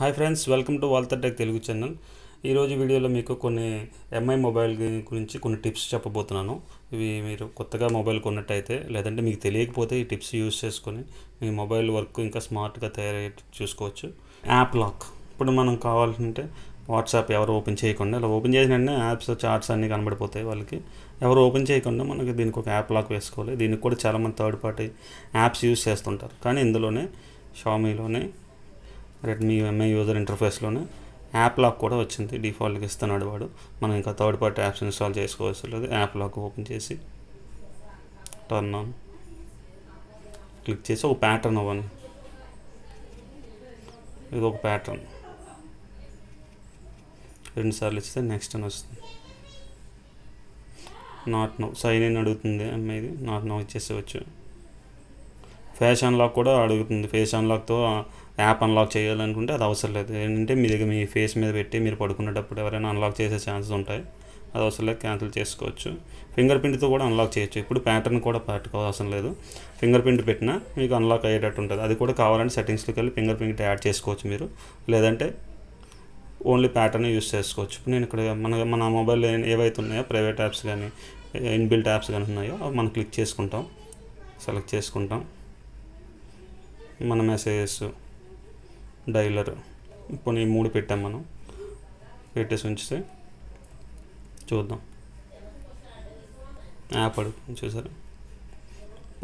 hi friends welcome to Walter tech Telugu channel ఈరోజు వీడియోలో మీకు కొన్ని ఎంఐ మొబైల్ గురించి కొన్ని టిప్స్ చెప్పబోతున్నాను ఇవి మీరు కొత్తగా మొబైల్ కొన్నట్టయితే లేదంటే మీకు తెలియకపోతే ఈ టిప్స్ యూజ్ చేసుకొని మీ మొబైల్ వర్క్ ఇంకా స్మార్ట్గా తయారయ్యే చూసుకోవచ్చు యాప్ లాక్ ఇప్పుడు మనం కావాలంటే వాట్సాప్ ఎవరు ఓపెన్ చేయకుండా అలా ఓపెన్ చేసిన వెంటనే యాప్స్ చార్ట్స్ అన్నీ కనబడిపోతాయి వాళ్ళకి ఎవరు ఓపెన్ చేయకుండా మనకి దీనికి ఒక యాప్ లాక్ వేసుకోవాలి దీనికి కూడా చాలామంది థర్డ్ పార్టీ యాప్స్ యూజ్ చేస్తుంటారు కానీ ఇందులోనే షామీలోనే రెడ్మీ ఎంఐ యూజర్ ఇంటర్ఫేస్లోనే యాప్ లాక్ కూడా వచ్చింది డిఫాల్ట్గా ఇస్తున్నాడు వాడు మనం ఇంకా థర్డ్ పార్టీ యాప్స్ ఇన్స్టాల్ చేసుకోవచ్చు లేదు యాప్ లాక్ ఓపెన్ చేసి టర్న్ ఆన్ క్లిక్ చేసి ఒక ప్యాటర్న్ అవ్వను ఇది ఒక ప్యాటర్న్ రెండుసార్లు ఇస్తే నెక్స్ట్ అని వస్తుంది నాట్ నో సైన్ అని అడుగుతుంది అమ్మాయిది నాట్ నో ఇచ్చేసేవచ్చు ఫేస్ అన్లాక్ కూడా అడుగుతుంది ఫేస్ అన్లాక్తో యాప్ అన్లాక్ చేయాలనుకుంటే అది అవసరం లేదు ఏంటంటే మీ దగ్గర మీ ఫేస్ మీద పెట్టి మీరు పడుకునేటప్పుడు ఎవరైనా అన్లాక్ చేసే ఛాన్సెస్ ఉంటాయి అది అవసరం లేదు క్యాన్సిల్ చేసుకోవచ్చు ఫింగర్ ప్రింట్తో కూడా అన్లాక్ చేయొచ్చు ఇప్పుడు ప్యాటర్న్ కూడా పెట్టుకోవాల్సిన లేదు ఫింగర్ ప్రింట్ పెట్టినా మీకు అన్లాక్ అయ్యేటట్టు ఉంటుంది అది కూడా కావాలంటే సెట్టింగ్స్లోకి వెళ్ళి ఫింగర్ ప్రింట్ యాడ్ చేసుకోవచ్చు మీరు లేదంటే ఓన్లీ ప్యాటర్న్ యూస్ చేసుకోవచ్చు ఇప్పుడు నేను ఇక్కడ మన మన మొబైల్ ఏవైతే ఉన్నాయో ప్రైవేట్ యాప్స్ కానీ ఇన్బిల్ట్ యాప్స్ కానీ ఉన్నాయో అవి మనం క్లిక్ చేసుకుంటాం సెలెక్ట్ చేసుకుంటాం మన మెసేజెస్ డైలర్ ఇప్పుడు ఈ మూడు పెట్టాం మనం పెట్టేసి ఉంచితే చూద్దాం యాప్ అడుగు చూసారు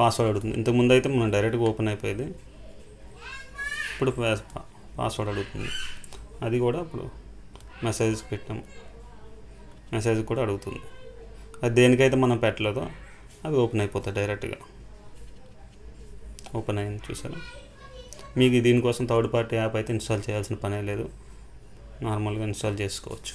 పాస్వర్డ్ అడుగుతుంది ఇంతకుముందు అయితే మనం డైరెక్ట్గా ఓపెన్ అయిపోయేది ఇప్పుడు పాస్వర్డ్ అడుగుతుంది అది కూడా ఇప్పుడు మెసేజెస్ పెట్టాం మెసేజ్ కూడా అడుగుతుంది అది దేనికైతే మనం పెట్టలేదో అవి ఓపెన్ అయిపోతాయి డైరెక్ట్గా ఓపెన్ అయింది చూసారు మీకు దీనికోసం థర్డ్ పార్టీ యాప్ అయితే ఇన్స్టాల్ చేయాల్సిన పనే లేదు నార్మల్గా ఇన్స్టాల్ చేసుకోవచ్చు